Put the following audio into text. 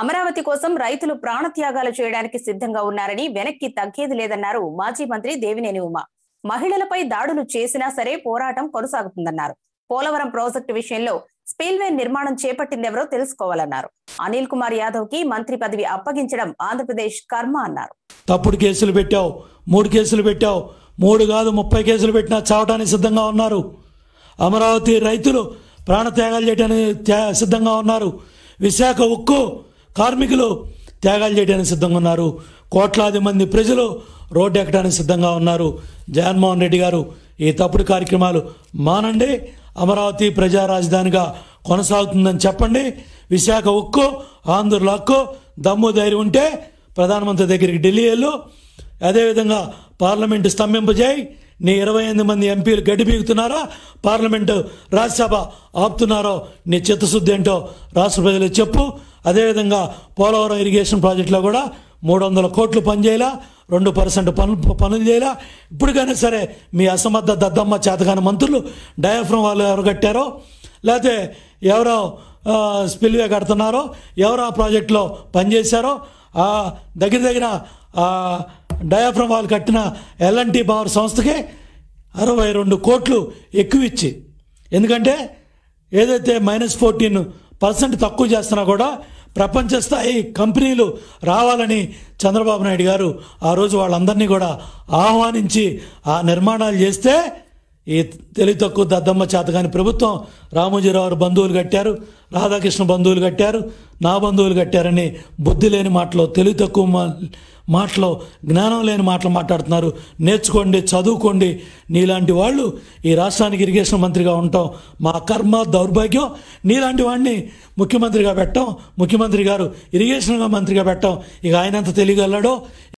అమరావతి కోసం రైతులు ప్రాణత్యాగాలు చేయడానికి సిద్ధంగా ఉన్నారని వెనక్కి తగ్గేది లేదన్నారు మాజీ మంత్రి దేవినేని ఉమ మహిళలపై దాడులు చేసినా సరే పోరాటం కొనసాగుతుందన్నారు పోలవరం ప్రాజెక్టు విషయంలో స్పీల్వే నిర్మాణం చేపట్టిందెవరో తెలుసుకోవాలన్నారు అనిల్ కుమార్ యాదవ్ కి మంత్రి పదవి అప్పగించడం ఆంధ్రప్రదేశ్ కర్మ అన్నారు తప్పుడు కేసులు పెట్టావు మూడు కేసులు పెట్టావు మూడు కాదు ముప్పై కేసులు పెట్టినా చావటానికి సిద్ధంగా ఉన్నారు అమరావతి రైతులు ప్రాణత్యాగాలు చేయడానికి సిద్ధంగా ఉన్నారు విశాఖ ఉక్కు కార్మికులు త్యాగాలు చేయడానికి సిద్ధంగా ఉన్నారు కోట్లాది మంది ప్రజలు రోడ్డు ఎక్కడానికి సిద్ధంగా ఉన్నారు జగన్మోహన్ రెడ్డి గారు ఈ తప్పుడు కార్యక్రమాలు మానండి అమరావతి ప్రజా రాజధానిగా కొనసాగుతుందని చెప్పండి విశాఖ ఉక్కు ఆంధ్రుల హక్కు దమ్ము ధైర్యం ఉంటే ప్రధానమంత్రి దగ్గరికి ఢిల్లీ వెళ్ళు అదేవిధంగా పార్లమెంటు స్తంభింపజేయి నీ ఇరవై ఎనిమిది మంది ఎంపీలు గడ్డి బీగుతున్నారా పార్లమెంటు రాజ్యసభ ఆపుతున్నారో నీ చిత్తశుద్ధి ఏంటో రాష్ట్ర ప్రజలు చెప్పు అదేవిధంగా పోలవరం ఇరిగేషన్ ప్రాజెక్టులో కూడా మూడు వందల కోట్లు పనిచేయాలా రెండు పర్సెంట్ పనులు పనులు చేయాలా ఇప్పటికైనా సరే మీ అసమర్థ దద్దమ్మ చేతగాని మంత్రులు డయాఫ్రమ్ వాళ్ళు ఎవరు కట్టారో లేకపోతే ఎవరో స్పిల్వే కడుతున్నారో ఎవరు ఆ ప్రాజెక్టులో పనిచేశారో ఆ దగ్గర దగ్గర డయాఫ్రమ్ వాళ్ళు కట్టిన ఎల్ఎన్టీ పవర్ సంస్థకి అరవై రెండు కోట్లు ఎక్కువ ఇచ్చి ఎందుకంటే ఏదైతే మైనస్ ఫోర్టీన్ పర్సెంట్ తక్కువ చేస్తున్నా కూడా ప్రపంచ స్థాయి కంపెనీలు రావాలని చంద్రబాబు నాయుడు గారు ఆ రోజు వాళ్ళందరినీ కూడా ఆహ్వానించి ఆ నిర్మాణాలు చేస్తే ఈ తెలివి తక్కువ దద్దమ్మ చేత కానీ ప్రభుత్వం రామోజీరావు బంధువులు కట్టారు రాధాకృష్ణ బంధువులు కట్టారు నా బంధువులు కట్టారని బుద్ధి లేని మాటలో తెలివి తక్కువ మాటలో జ్ఞానం లేని మాటలు మాట్లాడుతున్నారు నేర్చుకోండి చదువుకోండి నీలాంటి వాళ్ళు ఈ రాష్ట్రానికి ఇరిగేషన్ మంత్రిగా ఉండటం మా కర్మ దౌర్భాగ్యం నీలాంటి వాడిని ముఖ్యమంత్రిగా పెట్టడం ముఖ్యమంత్రి గారు ఇరిగేషన్గా మంత్రిగా పెట్టడం ఇక ఆయనంత తెలియగలడో